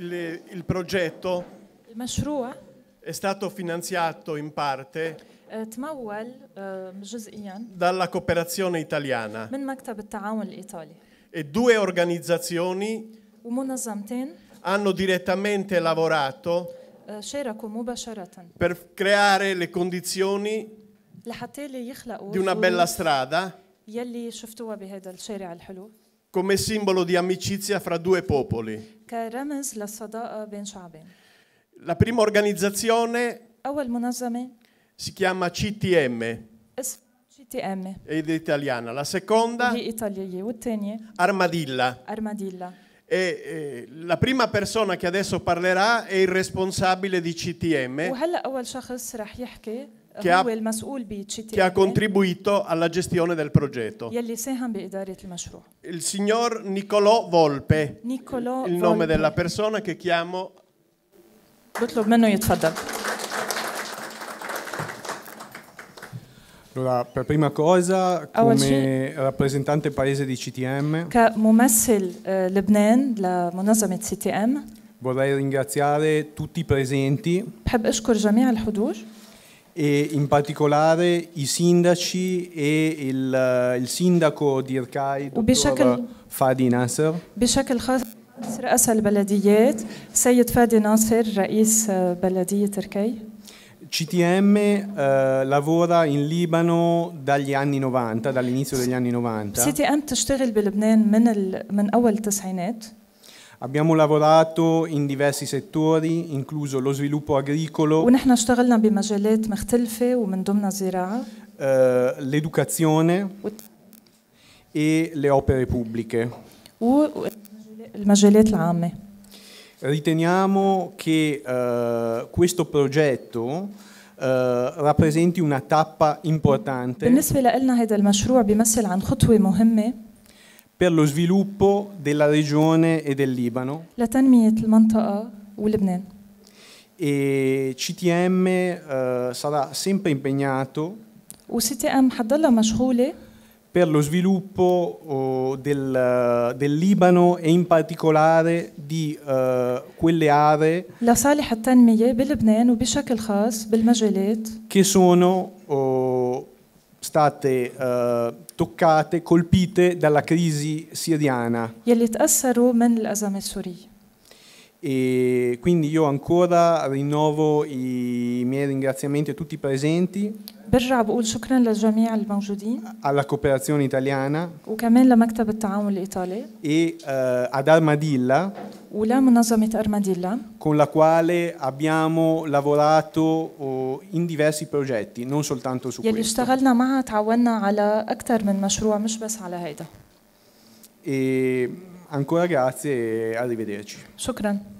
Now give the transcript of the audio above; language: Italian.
il, il progetto è stato finanziato in parte تمول eh, جزئيا eh, dalla cooperazione italiana من مكتب التعاون الإيطالي e due organizzazioni ومنظمتين hanno direttamente lavorato شاركوا eh, مباشرة per creare le condizioni لحتى يخلقوا di una bella strada يلي شفتوها بهذا الشارع الحلو come simbolo di amicizia fra due popoli. Uh, la prima organizzazione si chiama CTM ed è italiana. La seconda Armadilla. Armadilla. E, eh, la prima persona che adesso parlerà è il responsabile di CTM che ha, che ha contribuito alla gestione del progetto. Il signor Nicolò Volpe, Nicolò il nome Volpe. della persona che chiamo. Allora, per prima cosa, come rappresentante paese di CTM, eh, vorrei ringraziare tutti i presenti e in particolare i sindaci e il, il sindaco di Irkai, وبشكل فادي ناصر بشكل خاص رئاسة البلديات سيد فادي ناصر رئيس بلدية إركاي CTM eh, lavora in Libano dagli anni 90, dall'inizio degli anni 90. CTM تشتغل in Libano ال... من أول التسعينات. Abbiamo lavorato in diversi settori, incluso lo sviluppo agricolo. Eh, l'educazione e le opere pubbliche. Riteniamo che uh, questo progetto uh, rappresenti una tappa importante. بالنسبة لنا هذا المشروع بيمثل عن خطوة مهمة per lo sviluppo della regione e del Libano. E CTM uh, eh, sarà sempre impegnato per lo sviluppo uh, del, uh, del, Libano e in particolare di eh, quelle aree che sono oh, state uh, toccate, colpite dalla crisi siriana. E quindi io ancora rinnovo i miei ringraziamenti a tutti i presenti. alla cooperazione italiana e uh, ad Armadilla Mm. con la quale abbiamo lavorato oh, in diversi progetti, non soltanto su questo. E ancora grazie e arrivederci. شكرا.